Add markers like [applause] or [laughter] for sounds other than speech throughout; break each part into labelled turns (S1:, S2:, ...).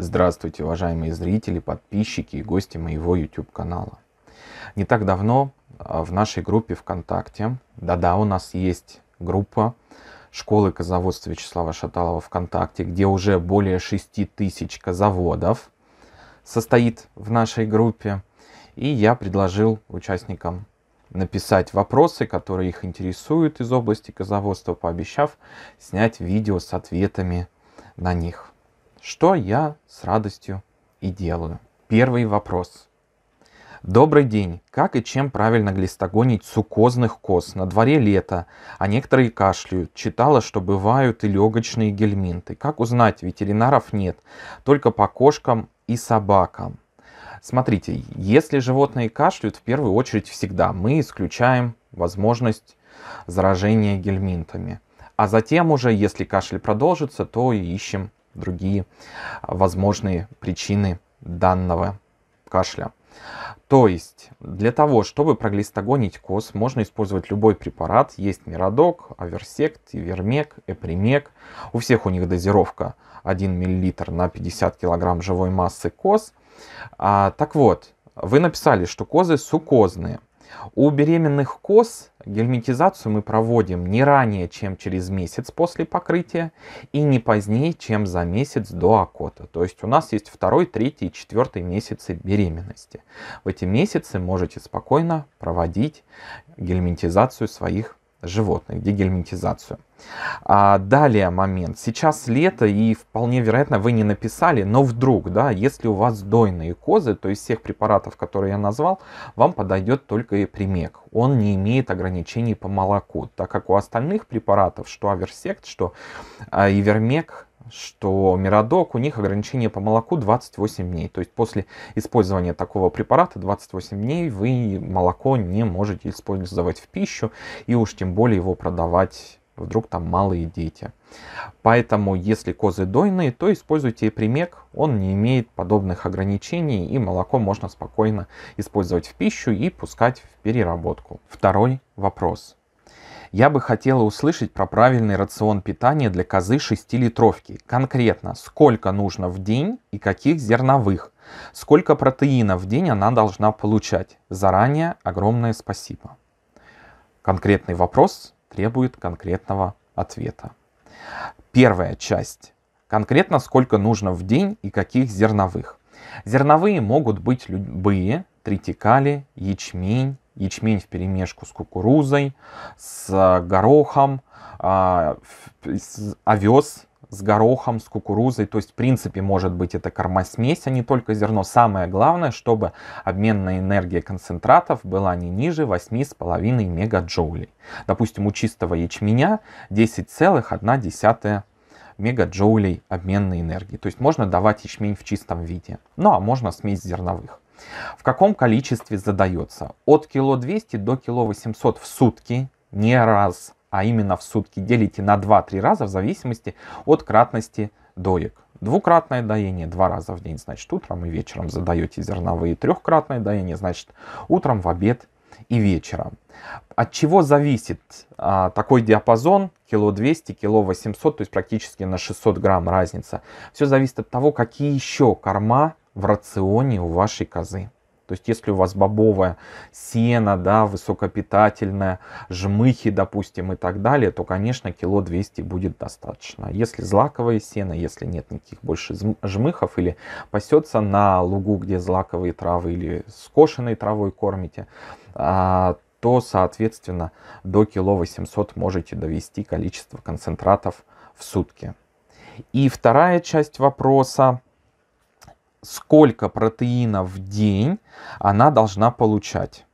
S1: Здравствуйте, уважаемые зрители, подписчики и гости моего YouTube-канала. Не так давно а, в нашей группе ВКонтакте, да-да, у нас есть группа школы козоводства Вячеслава Шаталова ВКонтакте, где уже более 6 тысяч козоводов состоит в нашей группе. И я предложил участникам написать вопросы, которые их интересуют из области козоводства, пообещав снять видео с ответами на них. Что я с радостью и делаю? Первый вопрос. Добрый день. Как и чем правильно глистогонить сукозных коз? На дворе лето, а некоторые кашляют. Читала, что бывают и легочные гельминты. Как узнать? Ветеринаров нет. Только по кошкам и собакам. Смотрите, если животные кашляют, в первую очередь всегда мы исключаем возможность заражения гельминтами. А затем уже, если кашель продолжится, то и ищем другие возможные причины данного кашля. То есть, для того, чтобы проглистогонить коз, можно использовать любой препарат. Есть Мирадок, Аверсект, Ивермек, Эпримек. У всех у них дозировка 1 мл на 50 кг живой массы коз. А, так вот, вы написали, что козы сукозные. У беременных коз герметизацию мы проводим не ранее, чем через месяц после покрытия и не позднее, чем за месяц до окота. То есть у нас есть второй, третий четвертый месяцы беременности. В эти месяцы можете спокойно проводить герметизацию своих животных, дегельминтизацию. А далее момент. Сейчас лето, и вполне вероятно вы не написали, но вдруг, да, если у вас дойные козы, то из всех препаратов, которые я назвал, вам подойдет только и примек. Он не имеет ограничений по молоку, так как у остальных препаратов, что аверсект, что а, ивермек, что Миродок, у них ограничение по молоку 28 дней. То есть после использования такого препарата 28 дней вы молоко не можете использовать в пищу и уж тем более его продавать вдруг там малые дети. Поэтому, если козы дойные, то используйте примек, он не имеет подобных ограничений, и молоко можно спокойно использовать в пищу и пускать в переработку. Второй вопрос. Я бы хотела услышать про правильный рацион питания для козы 6-литровки. Конкретно, сколько нужно в день и каких зерновых. Сколько протеина в день она должна получать. Заранее огромное спасибо. Конкретный вопрос требует конкретного ответа. Первая часть. Конкретно сколько нужно в день и каких зерновых. Зерновые могут быть любые, тритикали, ячмень, ячмень в перемешку с кукурузой, с а, горохом, а, овес с горохом, с кукурузой. То есть, в принципе, может быть это кормосмесь, а не только зерно. Самое главное, чтобы обменная энергия концентратов была не ниже 8,5 мегаджоулей. Допустим, у чистого ячменя 10,1 мегаджоулей обменной энергии. То есть можно давать ячмень в чистом виде. Ну а можно смесь зерновых. В каком количестве задается? От кило 200 до кило 800 в сутки, не раз, а именно в сутки. Делите на 2-3 раза в зависимости от кратности доек. Двукратное доение два раза в день, значит утром и вечером задаете зерновые. Трехкратное доение, значит утром, в обед и вечером. От чего зависит а, такой диапазон кило 200, кило 800, то есть практически на 600 грамм разница. Все зависит от того, какие еще корма в рационе у вашей козы. То есть, если у вас бобовое сено, да, высокопитательное, жмыхи, допустим, и так далее, то, конечно, кило 200 будет достаточно. А если злаковое сено, если нет никаких больше жмыхов или пасется на лугу, где злаковые травы или скошенной травой кормите, а, то, соответственно, до кило 800 можете довести количество концентратов в сутки. И вторая часть вопроса сколько протеинов в день она должна получать.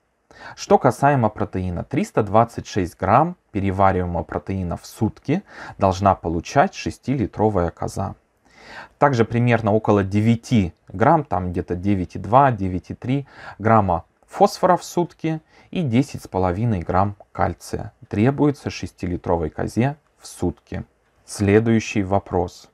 S1: Что касаемо протеина, 326 грамм перевариваемого протеина в сутки должна получать 6-литровая коза. Также примерно около 9 грамм, там где-то 9,2-9,3 грамма фосфора в сутки и 10,5 грамм кальция требуется 6-литровой козе в сутки. Следующий вопрос –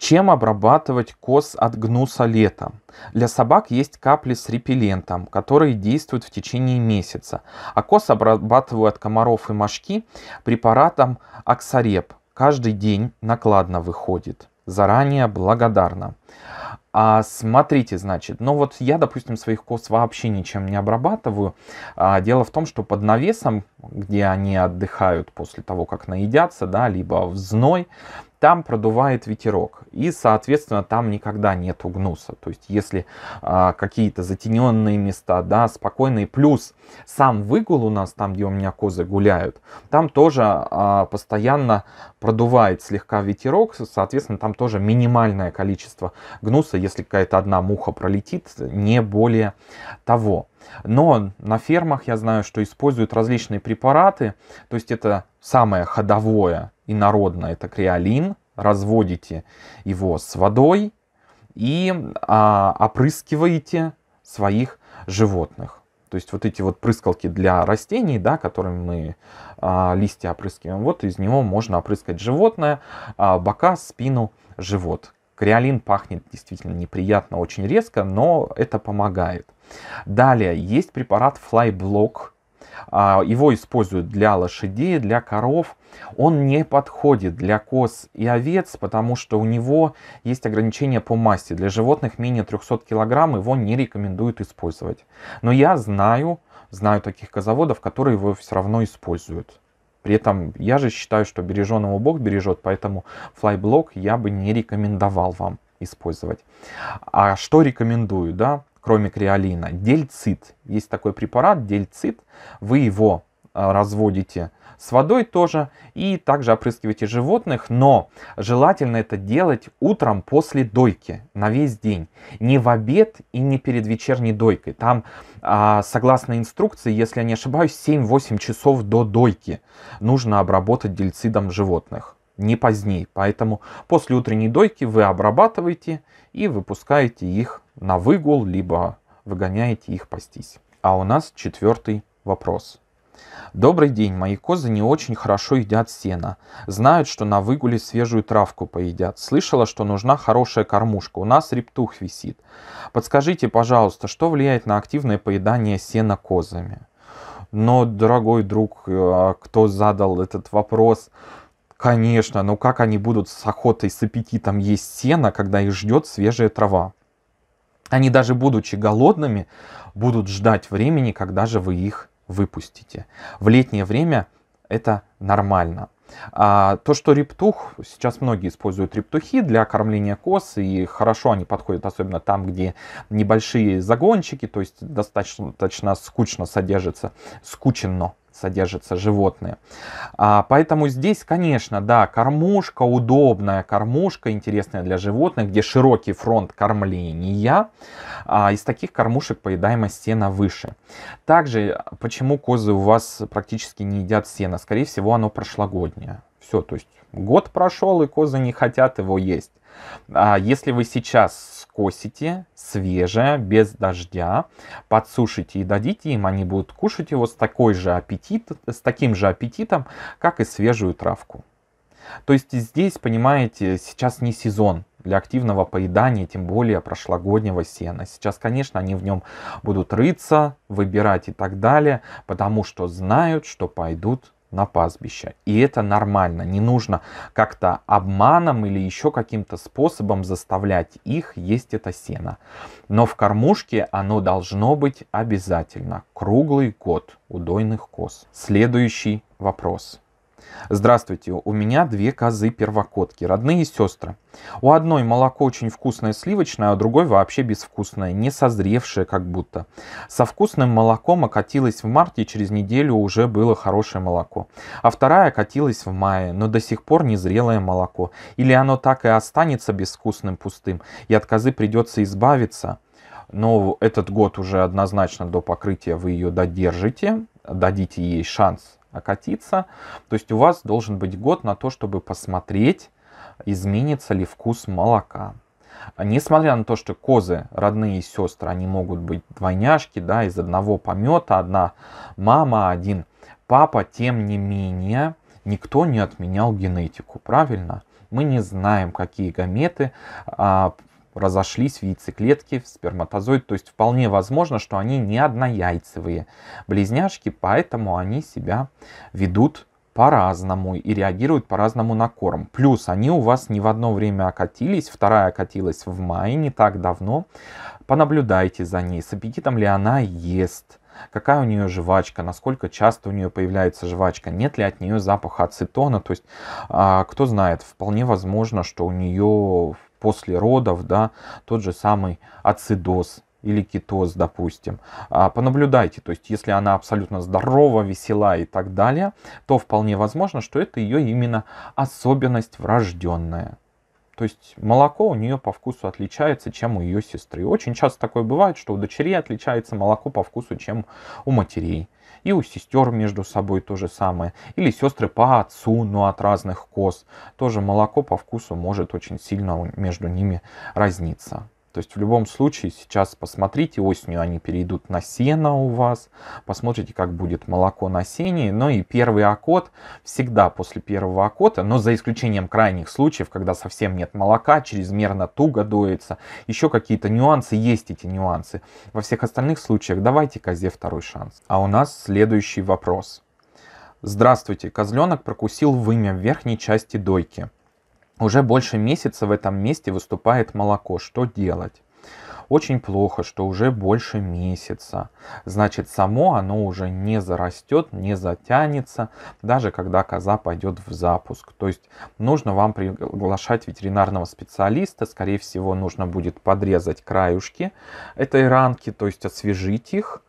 S1: чем обрабатывать коз от гнуса летом? Для собак есть капли с репеллентом, которые действуют в течение месяца, а коз обрабатывают комаров и мошки препаратом аксареп. Каждый день накладно выходит. Заранее благодарна. А смотрите, значит, ну вот я, допустим, своих коз вообще ничем не обрабатываю. А, дело в том, что под навесом, где они отдыхают после того, как наедятся, да, либо в зной, там продувает ветерок, и, соответственно, там никогда нет гнуса. То есть, если а, какие-то затененные места, да, спокойные, плюс сам выгул у нас, там, где у меня козы гуляют, там тоже а, постоянно продувает слегка ветерок, соответственно, там тоже минимальное количество гнуса, если какая-то одна муха пролетит, не более того. Но на фермах я знаю, что используют различные препараты, то есть это самое ходовое, инородно, это креолин, разводите его с водой и а, опрыскиваете своих животных. То есть вот эти вот прыскалки для растений, да, которыми мы а, листья опрыскиваем, вот из него можно опрыскать животное, а, бока, спину, живот. Креолин пахнет действительно неприятно, очень резко, но это помогает. Далее есть препарат FlyBlock, а, его используют для лошадей, для коров. Он не подходит для коз и овец, потому что у него есть ограничения по массе. Для животных менее 300 кг его не рекомендуют использовать. Но я знаю, знаю таких козоводов, которые его все равно используют. При этом я же считаю, что береженого Бог бережет, поэтому флайблок я бы не рекомендовал вам использовать. А что рекомендую, да? кроме креолина, дельцит. Есть такой препарат, дельцит. Вы его э, разводите с водой тоже и также опрыскивайте животных, но желательно это делать утром после дойки на весь день, не в обед и не перед вечерней дойкой. Там, а, согласно инструкции, если я не ошибаюсь, 7-8 часов до дойки нужно обработать дельцидом животных не позднее. Поэтому после утренней дойки вы обрабатываете и выпускаете их на выгул, либо выгоняете их пастись. А у нас четвертый вопрос. Добрый день, мои козы не очень хорошо едят сено. Знают, что на выгуле свежую травку поедят. Слышала, что нужна хорошая кормушка. У нас рептух висит. Подскажите, пожалуйста, что влияет на активное поедание сена козами? Но, дорогой друг, э, а кто задал этот вопрос, Конечно, но как они будут с охотой, с аппетитом есть сено, когда их ждет свежая трава? Они даже будучи голодными, будут ждать времени, когда же вы их выпустите. В летнее время это нормально. А, то, что рептух, сейчас многие используют рептухи для кормления коз, и хорошо они подходят, особенно там, где небольшие загончики, то есть достаточно, достаточно скучно содержится, скученно содержатся животные. А, поэтому здесь, конечно, да, кормушка удобная, кормушка интересная для животных, где широкий фронт кормления. А, из таких кормушек поедаемость сена выше. Также, почему козы у вас практически не едят сено? Скорее всего, оно прошлогоднее. Все, то есть год прошел, и козы не хотят его есть. А если вы сейчас скосите свежее, без дождя, подсушите и дадите им, они будут кушать его с, такой же аппетит, с таким же аппетитом, как и свежую травку. То есть здесь, понимаете, сейчас не сезон для активного поедания, тем более прошлогоднего сена. Сейчас, конечно, они в нем будут рыться, выбирать и так далее, потому что знают, что пойдут на пастбище. И это нормально. Не нужно как-то обманом или еще каким-то способом заставлять их есть это сено. Но в кормушке оно должно быть обязательно. Круглый год у дойных коз. Следующий вопрос. Здравствуйте, у меня две козы первокотки, родные сестры. У одной молоко очень вкусное сливочное, а у другой вообще безвкусное, не созревшее как будто. Со вкусным молоком окатилась в марте, и через неделю уже было хорошее молоко. А вторая окатилась в мае, но до сих пор незрелое молоко. Или оно так и останется безвкусным пустым, и от козы придется избавиться. Но этот год уже однозначно до покрытия вы ее додержите, дадите ей шанс окатиться. То есть у вас должен быть год на то, чтобы посмотреть, изменится ли вкус молока. Несмотря на то, что козы, родные и сестры, они могут быть двойняшки, да, из одного помета, одна мама, один папа, тем не менее, никто не отменял генетику, правильно? Мы не знаем, какие гаметы а, разошлись в яйцеклетке, в сперматозоид. То есть вполне возможно, что они не однояйцевые близняшки, поэтому они себя ведут по-разному и реагируют по-разному на корм. Плюс они у вас не в одно время окатились, вторая окатилась в мае, не так давно. Понаблюдайте за ней, с аппетитом ли она ест, какая у нее жвачка, насколько часто у нее появляется жвачка, нет ли от нее запаха ацетона. То есть, а, кто знает, вполне возможно, что у нее после родов, да, тот же самый ацидоз или кетоз, допустим. А, понаблюдайте, то есть если она абсолютно здорова, весела и так далее, то вполне возможно, что это ее именно особенность врожденная. То есть молоко у нее по вкусу отличается, чем у ее сестры. Очень часто такое бывает, что у дочерей отличается молоко по вкусу, чем у матерей и у сестер между собой то же самое. Или сестры по отцу, но от разных коз. Тоже молоко по вкусу может очень сильно между ними разниться. То есть в любом случае сейчас посмотрите, осенью они перейдут на сено у вас, посмотрите, как будет молоко на сене. Ну и первый окот всегда после первого окота, но за исключением крайних случаев, когда совсем нет молока, чрезмерно туго доится, еще какие-то нюансы, есть эти нюансы. Во всех остальных случаях давайте козе второй шанс. А у нас следующий вопрос. Здравствуйте, козленок прокусил вымя в верхней части дойки. Уже больше месяца в этом месте выступает молоко. Что делать? Очень плохо, что уже больше месяца. Значит, само оно уже не зарастет, не затянется, даже когда коза пойдет в запуск. То есть нужно вам приглашать ветеринарного специалиста. Скорее всего, нужно будет подрезать краюшки этой ранки, то есть освежить их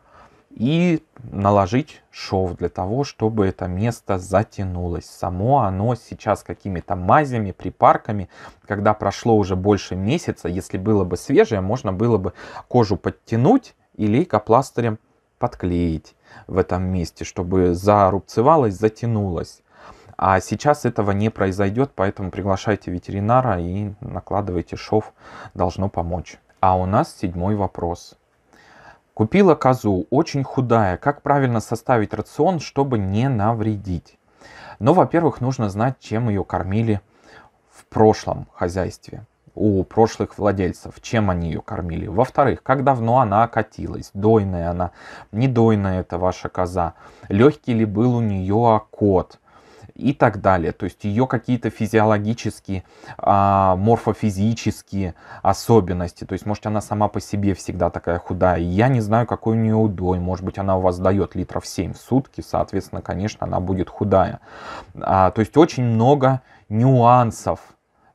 S1: и наложить шов для того, чтобы это место затянулось. Само оно сейчас какими-то мазями, припарками, когда прошло уже больше месяца, если было бы свежее, можно было бы кожу подтянуть и лейкопластырем подклеить в этом месте, чтобы зарубцевалось, затянулось. А сейчас этого не произойдет, поэтому приглашайте ветеринара и накладывайте шов, должно помочь. А у нас седьмой вопрос – Купила козу, очень худая. Как правильно составить рацион, чтобы не навредить? Но, ну, во-первых, нужно знать, чем ее кормили в прошлом хозяйстве у прошлых владельцев, чем они ее кормили. Во-вторых, как давно она окатилась, дойная она, недойная это ваша коза, легкий ли был у нее окот, и так далее. То есть ее какие-то физиологические, а, морфофизические особенности. То есть, может, она сама по себе всегда такая худая. Я не знаю, какой у нее удой. Может быть, она у вас дает литров 7 в сутки, соответственно, конечно, она будет худая. А, то есть очень много нюансов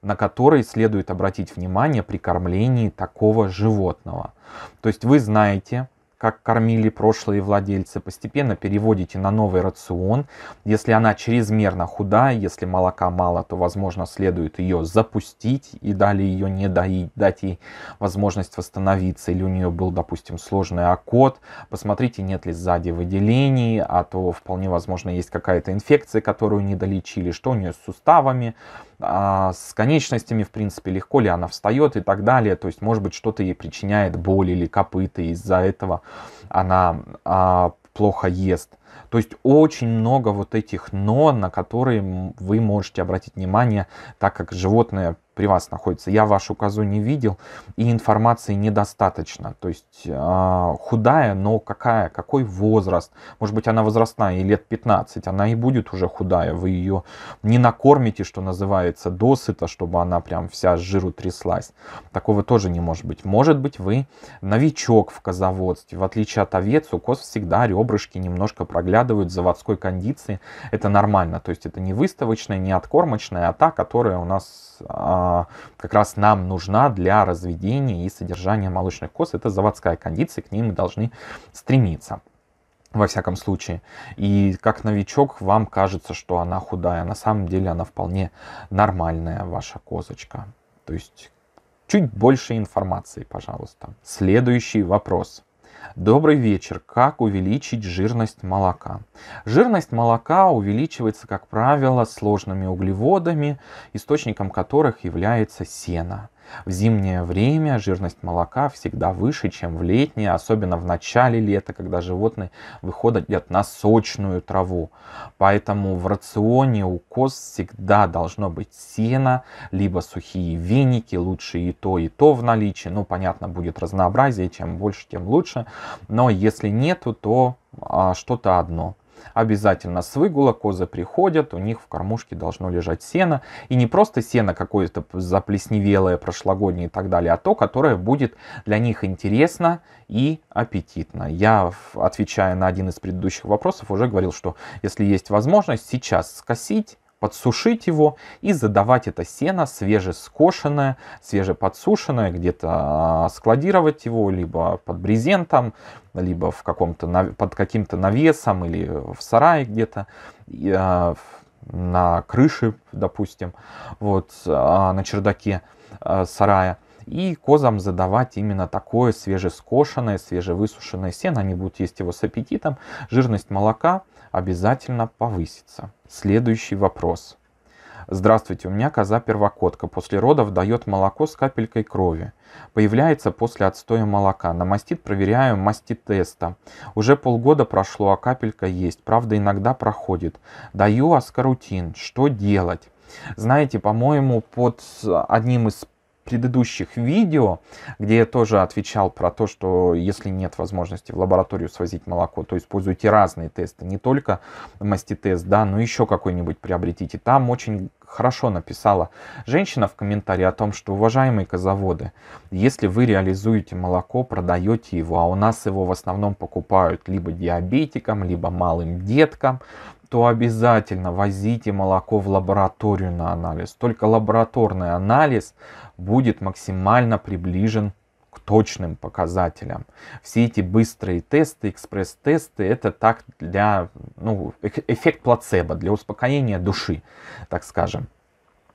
S1: на которые следует обратить внимание при кормлении такого животного. То есть вы знаете, как кормили прошлые владельцы, постепенно переводите на новый рацион. Если она чрезмерно худая, если молока мало, то, возможно, следует ее запустить и далее ее не доить, дать ей возможность восстановиться. Или у нее был, допустим, сложный окот. Посмотрите, нет ли сзади выделений, а то вполне возможно есть какая-то инфекция, которую не долечили, что у нее с суставами, а, с конечностями, в принципе, легко ли она встает и так далее. То есть, может быть, что-то ей причиняет боль или копыта, из-за этого она а, плохо ест. То есть очень много вот этих но, на которые вы можете обратить внимание, так как животное при вас находится. Я вашу козу не видел, и информации недостаточно. То есть а, худая, но какая, какой возраст? Может быть, она возрастная, и лет 15, она и будет уже худая. Вы ее не накормите, что называется, досыта, чтобы она прям вся с жиру тряслась. Такого тоже не может быть. Может быть, вы новичок в козоводстве. В отличие от овец, у коз всегда ребрышки немножко проглядывают в заводской кондиции. Это нормально. То есть это не выставочная, не откормочная, а та, которая у нас а, как раз нам нужна для разведения и содержания молочных коз. Это заводская кондиция, к ней мы должны стремиться во всяком случае. И как новичок вам кажется, что она худая. На самом деле она вполне нормальная, ваша козочка. То есть чуть больше информации, пожалуйста. Следующий вопрос. Добрый вечер. Как увеличить жирность молока? Жирность молока увеличивается, как правило, сложными углеводами, источником которых является сено. В зимнее время жирность молока всегда выше, чем в летнее, особенно в начале лета, когда животные выходят на сочную траву. Поэтому в рационе у коз всегда должно быть сено, либо сухие веники, лучше и то, и то в наличии. Ну, понятно, будет разнообразие, чем больше, тем лучше. Но если нету, то а, что-то одно. Обязательно с выгула козы приходят, у них в кормушке должно лежать сено. И не просто сено какое-то заплесневелое, прошлогоднее и так далее, а то, которое будет для них интересно и аппетитно. Я, отвечая на один из предыдущих вопросов, уже говорил, что если есть возможность сейчас скосить, подсушить его и задавать это сено свежескошенное, свежеподсушенное, где-то а, складировать его либо под брезентом, либо в каком-то, под каким-то навесом или в сарае где-то, а, на крыше, допустим, вот, а, на чердаке сарая и козам задавать именно такое свежескошенное, свежевысушенное сено. Они будут есть его с аппетитом. Жирность молока – обязательно повысится. Следующий вопрос. Здравствуйте, у меня коза-первокотка. После родов дает молоко с капелькой крови. Появляется после отстоя молока. На мастит проверяю мастит теста. Уже полгода прошло, а капелька есть. Правда, иногда проходит. Даю аскорутин. Что делать? Знаете, по-моему, под одним из предыдущих видео, где я тоже отвечал про то, что если нет возможности в лабораторию свозить молоко, то используйте разные тесты, не только маститест, да, но еще какой-нибудь приобретите. Там очень хорошо написала женщина в комментарии о том, что, уважаемые козаводы, если вы реализуете молоко, продаете его, а у нас его в основном покупают либо диабетикам, либо малым деткам, то обязательно возите молоко в лабораторию на анализ. Только лабораторный анализ будет максимально приближен к точным показателям. Все эти быстрые тесты, экспресс-тесты, это так для, ну, эффект плацебо, для успокоения души, так скажем.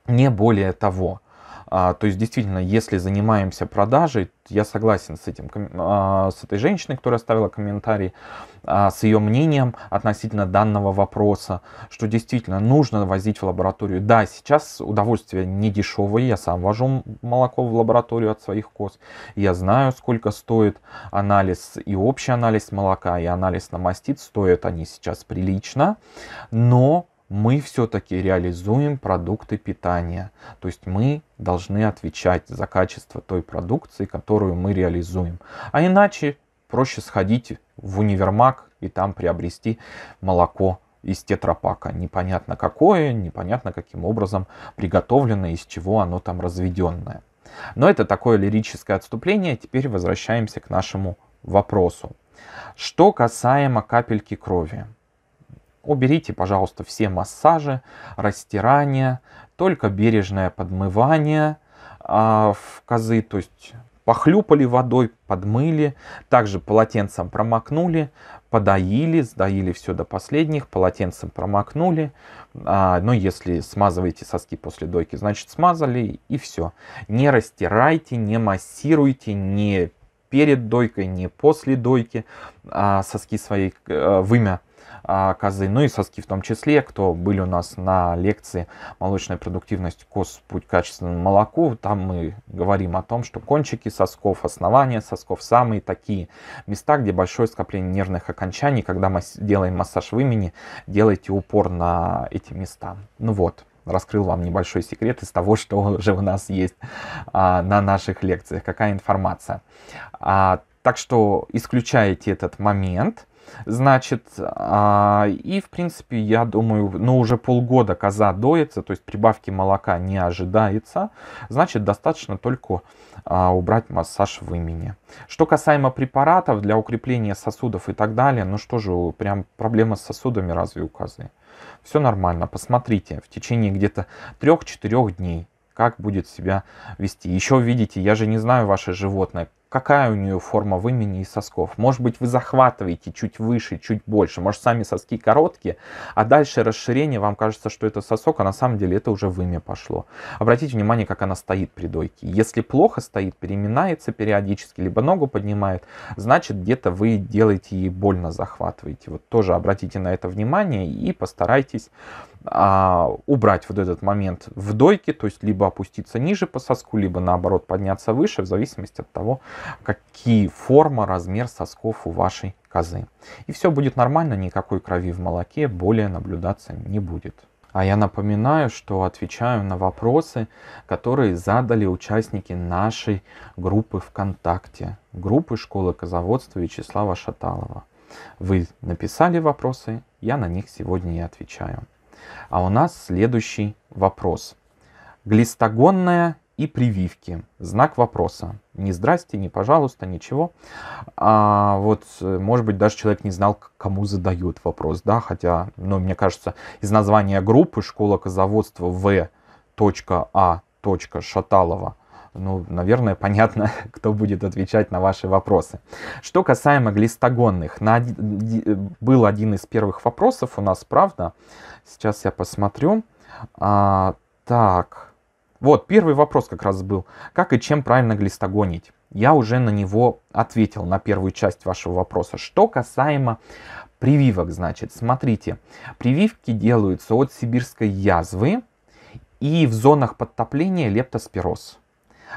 S1: Не более того. А, то есть, действительно, если занимаемся продажей, я согласен с этим, а, с этой женщиной, которая оставила комментарий, а, с ее мнением относительно данного вопроса, что действительно нужно возить в лабораторию. Да, сейчас удовольствие не дешевое, я сам вожу молоко в лабораторию от своих коз, я знаю, сколько стоит анализ и общий анализ молока, и анализ на мастит, стоят они сейчас прилично, но мы все-таки реализуем продукты питания. То есть мы должны отвечать за качество той продукции, которую мы реализуем. А иначе проще сходить в универмаг и там приобрести молоко из тетрапака. Непонятно какое, непонятно каким образом приготовлено, из чего оно там разведенное. Но это такое лирическое отступление. Теперь возвращаемся к нашему вопросу. Что касаемо капельки крови. Уберите, пожалуйста, все массажи, растирания, только бережное подмывание а, в козы, то есть похлюпали водой, подмыли, также полотенцем промокнули, подоили, сдоили все до последних, полотенцем промокнули. А, но если смазываете соски после дойки, значит смазали и все. Не растирайте, не массируйте, не перед дойкой, не после дойки а, соски своей, а, э, вымя а, козы, ну и соски в том числе, кто были у нас на лекции «Молочная продуктивность коз. Путь к качественному молоку», там мы говорим о том, что кончики сосков, основания сосков самые такие места, где большое скопление нервных окончаний, когда мы делаем массаж в имени делайте упор на эти места. Ну вот раскрыл вам небольшой секрет из того, [laughs] что уже у нас есть а, на наших лекциях, какая информация. А, так что исключайте этот момент. Значит, а, и в принципе, я думаю, ну уже полгода коза доится, то есть прибавки молока не ожидается. Значит, достаточно только а, убрать массаж в имени. Что касаемо препаратов для укрепления сосудов и так далее, ну что же, прям проблема с сосудами разве у козы? Все нормально, посмотрите, в течение где-то 3-4 дней как будет себя вести. Еще видите, я же не знаю ваше животное, какая у нее форма вымени и сосков. Может быть, вы захватываете чуть выше, чуть больше. Может, сами соски короткие, а дальше расширение, вам кажется, что это сосок, а на самом деле это уже вымя пошло. Обратите внимание, как она стоит при дойке. Если плохо стоит, переминается периодически, либо ногу поднимает, значит, где-то вы делаете ей больно, захватываете. Вот тоже обратите на это внимание и постарайтесь а, убрать вот этот момент в дойке, то есть либо опуститься ниже по соску, либо наоборот подняться выше, в зависимости от того, какие форма, размер сосков у вашей козы. И все будет нормально, никакой крови в молоке более наблюдаться не будет. А я напоминаю, что отвечаю на вопросы, которые задали участники нашей группы ВКонтакте, группы школы козоводства Вячеслава Шаталова. Вы написали вопросы, я на них сегодня и отвечаю. А у нас следующий вопрос. Глистогонная и прививки. Знак вопроса. Не здрасте, не пожалуйста, ничего. А, вот, э, может быть, даже человек не знал, кому задают вопрос, да, хотя, ну, мне кажется, из названия группы «Школа козоводства В.А. Шаталова» ну, наверное, понятно, [laughs] кто будет отвечать на ваши вопросы. Что касаемо глистогонных, на был один из первых вопросов у нас, правда, Сейчас я посмотрю. А, так, вот первый вопрос как раз был. Как и чем правильно глистогонить? Я уже на него ответил, на первую часть вашего вопроса. Что касаемо прививок, значит, смотрите. Прививки делаются от сибирской язвы и в зонах подтопления лептоспироз.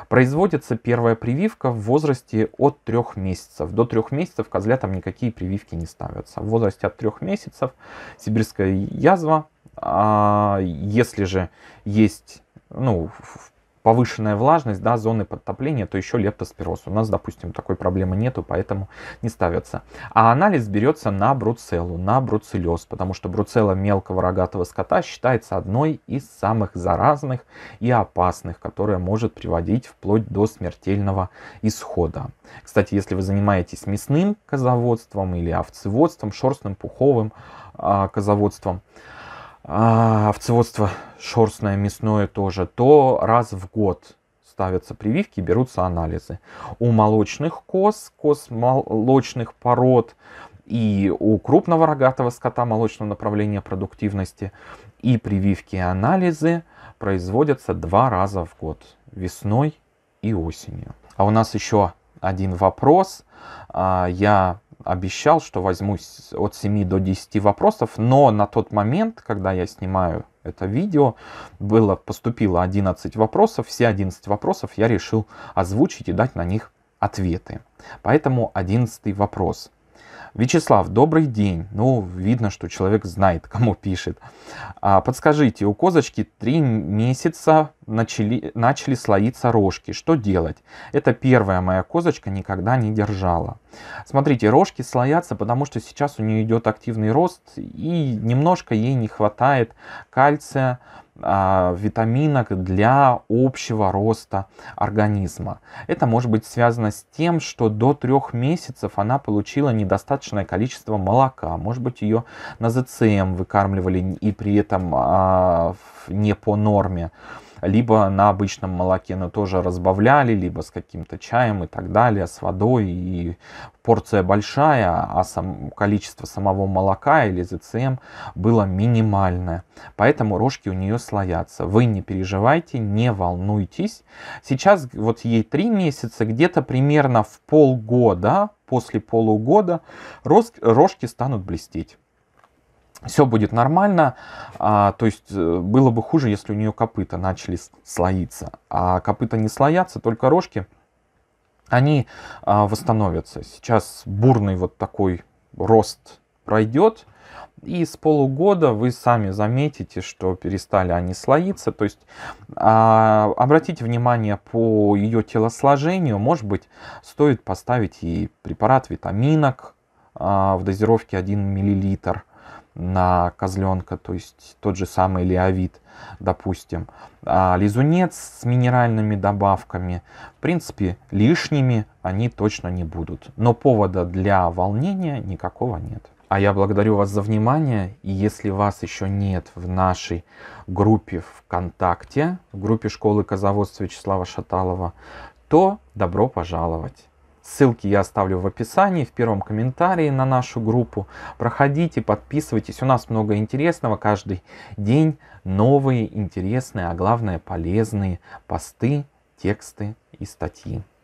S1: Производится первая прививка в возрасте от 3 месяцев. До 3 месяцев козлятам никакие прививки не ставятся. В возрасте от 3 месяцев сибирская язва. А, если же есть ну, в повышенная влажность, да, зоны подтопления, то еще лептоспироз. У нас, допустим, такой проблемы нету, поэтому не ставятся. А анализ берется на бруцеллу, на бруцеллез, потому что бруцелла мелкого рогатого скота считается одной из самых заразных и опасных, которая может приводить вплоть до смертельного исхода. Кстати, если вы занимаетесь мясным козоводством или овцеводством, шерстным, пуховым э, козоводством, а, овцеводство шерстное, мясное тоже, то раз в год ставятся прививки, берутся анализы. У молочных коз, коз молочных пород и у крупного рогатого скота молочного направления продуктивности и прививки и анализы производятся два раза в год, весной и осенью. А у нас еще один вопрос. А, я обещал, что возьму от 7 до 10 вопросов, но на тот момент, когда я снимаю это видео, было, поступило 11 вопросов, все 11 вопросов я решил озвучить и дать на них ответы. Поэтому 11 вопрос. Вячеслав, добрый день. Ну, видно, что человек знает, кому пишет. А, подскажите, у козочки три месяца начали, начали слоиться рожки. Что делать? Это первая моя козочка никогда не держала. Смотрите, рожки слоятся, потому что сейчас у нее идет активный рост и немножко ей не хватает кальция, а, витаминок для общего роста организма. Это может быть связано с тем, что до трех месяцев она получила недостаточное количество молока. Может быть, ее на ЗЦМ эм выкармливали и при этом а, не по норме либо на обычном молоке, но тоже разбавляли, либо с каким-то чаем и так далее, с водой. И порция большая, а сам, количество самого молока или ЗЦМ было минимальное. Поэтому рожки у нее слоятся. Вы не переживайте, не волнуйтесь. Сейчас вот ей 3 месяца, где-то примерно в полгода, после полугода, рожки станут блестеть все будет нормально, а, то есть э, было бы хуже, если у нее копыта начали слоиться, а копыта не слоятся, только рожки, они а, восстановятся. Сейчас бурный вот такой рост пройдет, и с полугода вы сами заметите, что перестали они слоиться. То есть а, обратите внимание по ее телосложению, может быть, стоит поставить и препарат витаминок а, в дозировке 1 миллилитр – на козленка, то есть тот же самый леовит, допустим. А лизунец с минеральными добавками, в принципе, лишними они точно не будут. Но повода для волнения никакого нет. А я благодарю вас за внимание. И если вас еще нет в нашей группе ВКонтакте, в группе школы козоводства Вячеслава Шаталова, то добро пожаловать. Ссылки я оставлю в описании, в первом комментарии на нашу группу. Проходите, подписывайтесь. У нас много интересного. Каждый день новые, интересные, а главное полезные посты, тексты и статьи.